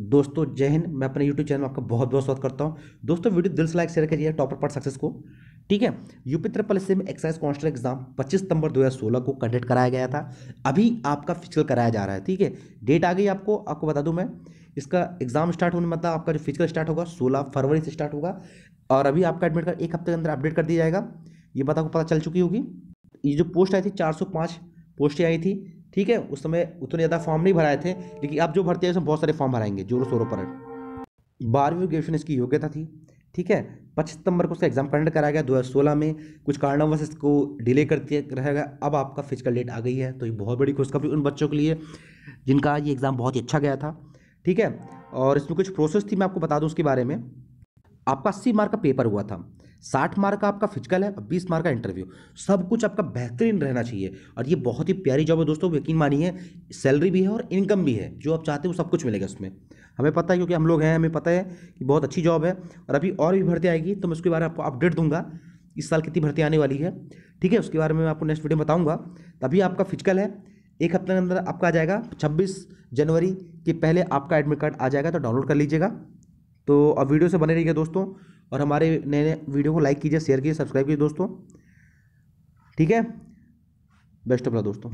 दोस्तों जय हिंद मैं अपने यूट्यूब चैनल में आपका बहुत बहुत स्वागत करता हूँ दोस्तों वीडियो दिल से लाइक शेयर करिए टॉपर पर सक्सेस को ठीक है यूपी त्रिपल एस में एक्साइज कॉन्स्टल एग्जाम 25 सितंबर 2016 को कंडक्ट कराया गया था अभी आपका फिजिकल कराया जा रहा है ठीक है डेट आ गई आपको आपको बता दूँ मैं इसका एग्जाम स्टार्ट होने मतलब आपका जो फिजिकल स्टार्ट होगा सोलह फरवरी से स्टार्ट होगा और अभी आपका एडमिट कार्ड एक हफ्ते के अंदर अपडेट कर दिया जाएगा ये बात आपको पता चल चुकी होगी ये जो पोस्ट आई थी चार पोस्ट आई थी ठीक है उस समय उतने ज़्यादा फॉर्म नहीं भराए थे लेकिन अब जो भरते हैं उसमें बहुत सारे फॉर्म भराएंगे जोरों शोरों पर बारहवीं ग्रेजुएशन इसकी योग्यता थी ठीक है पच्चीस सितंबर को उसका एग्जाम कंडक्ट कराया गया दो हज़ार सोलह में कुछ कारणवश इसको डिले करते रह गया अब आपका फिजिकल डेट आ गई है तो ये बहुत बड़ी खुशखबरी उन बच्चों के लिए जिनका ये एग्ज़ाम बहुत ही अच्छा गया था ठीक है और इसमें कुछ प्रोसेस थी मैं आपको बता दूँ उसके बारे में आपका अस्सी मार्क का पेपर हुआ था साठ मार्क का आपका फिजिकल है बीस मार्क का इंटरव्यू सब कुछ आपका बेहतरीन रहना चाहिए और ये बहुत ही प्यारी जॉब है दोस्तों यकीन मानिए सैलरी भी है और इनकम भी है जो आप चाहते हो सब कुछ मिलेगा उसमें हमें पता है क्योंकि हम लोग हैं हमें पता है कि बहुत अच्छी जॉब है और अभी और भी भर्ती आएगी तो मैं उसके बारे में आपको अपडेट दूंगा इस साल कितनी भर्ती आने वाली है ठीक है उसके बारे में मैं आपको नेक्स्ट वीडियो में बताऊँगा तभी आपका फिजिकल है एक हफ्ते के अंदर आपका आ जाएगा छब्बीस जनवरी के पहले आपका एडमिट कार्ड आ जाएगा तो डाउनलोड कर लीजिएगा तो अब वीडियो से बने रहिएगा दोस्तों और हमारे नए नए वीडियो को लाइक कीजिए शेयर कीजिए सब्सक्राइब कीजिए दोस्तों ठीक है बेस्ट ऑफ लक दोस्तों